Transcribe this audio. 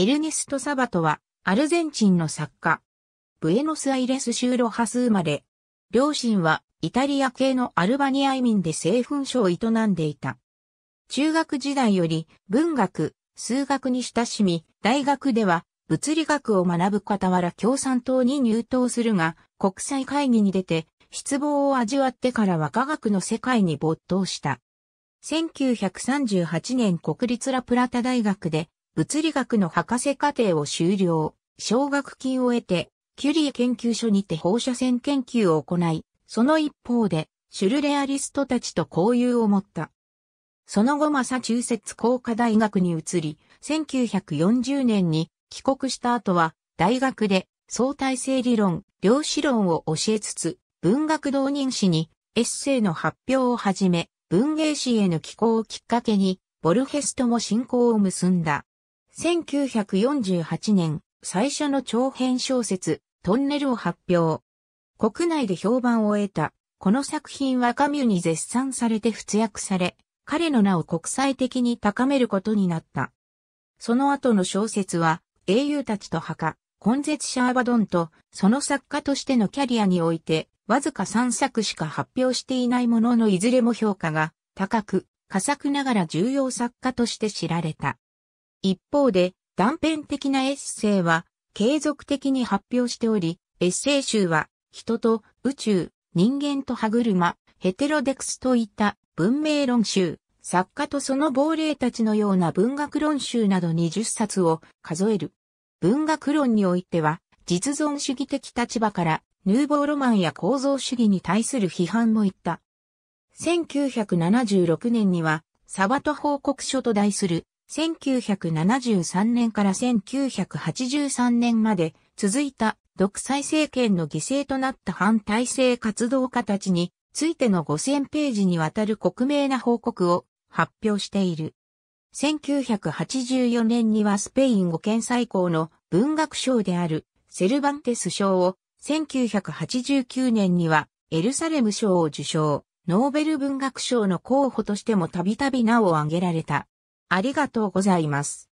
エルネスト・サバトは、アルゼンチンの作家。ブエノスアイレス州ロハス生まれ。両親は、イタリア系のアルバニア移民で製粉所を営んでいた。中学時代より文学、数学に親しみ、大学では物理学を学ぶ傍ら共産党に入党するが、国際会議に出て失望を味わってからは科学の世界に没頭した。1938年国立ラプラタ大学で物理学の博士課程を修了、奨学金を得て、キュリー研究所にて放射線研究を行い、その一方で、シュルレアリストたちと交友を持った。その後マサチューセッツ工科大学に移り、1940年に帰国した後は、大学で相対性理論、量子論を教えつつ、文学導人誌にエッセイの発表をはじめ、文芸誌への寄稿をきっかけに、ボルフェスとも信仰を結んだ。1948年、最初の長編小説、トンネルを発表。国内で評判を得た、この作品はカミュに絶賛されて仏訳され、彼の名を国際的に高めることになった。その後の小説は、英雄たちと墓、根絶シャーバドンと、その作家としてのキャリアにおいて、わずか3作しか発表していないもののいずれも評価が高く、佳作ながら重要作家として知られた。一方で、断片的なエッセイは継続的に発表しており、エッセイ集は人と宇宙、人間と歯車、ヘテロデクスといった文明論集、作家とその亡霊たちのような文学論集など20冊を数える。文学論においては、実存主義的立場からヌーボーロマンや構造主義に対する批判も言った。1976年には、サバト報告書と題する1973年から1983年まで続いた独裁政権の犠牲となった反体制活動家たちについての5000ページにわたる国名な報告を発表している。1984年にはスペイン語検最高の文学賞であるセルバンテス賞を、1989年にはエルサレム賞を受賞、ノーベル文学賞の候補としてもたびたび名を挙げられた。ありがとうございます。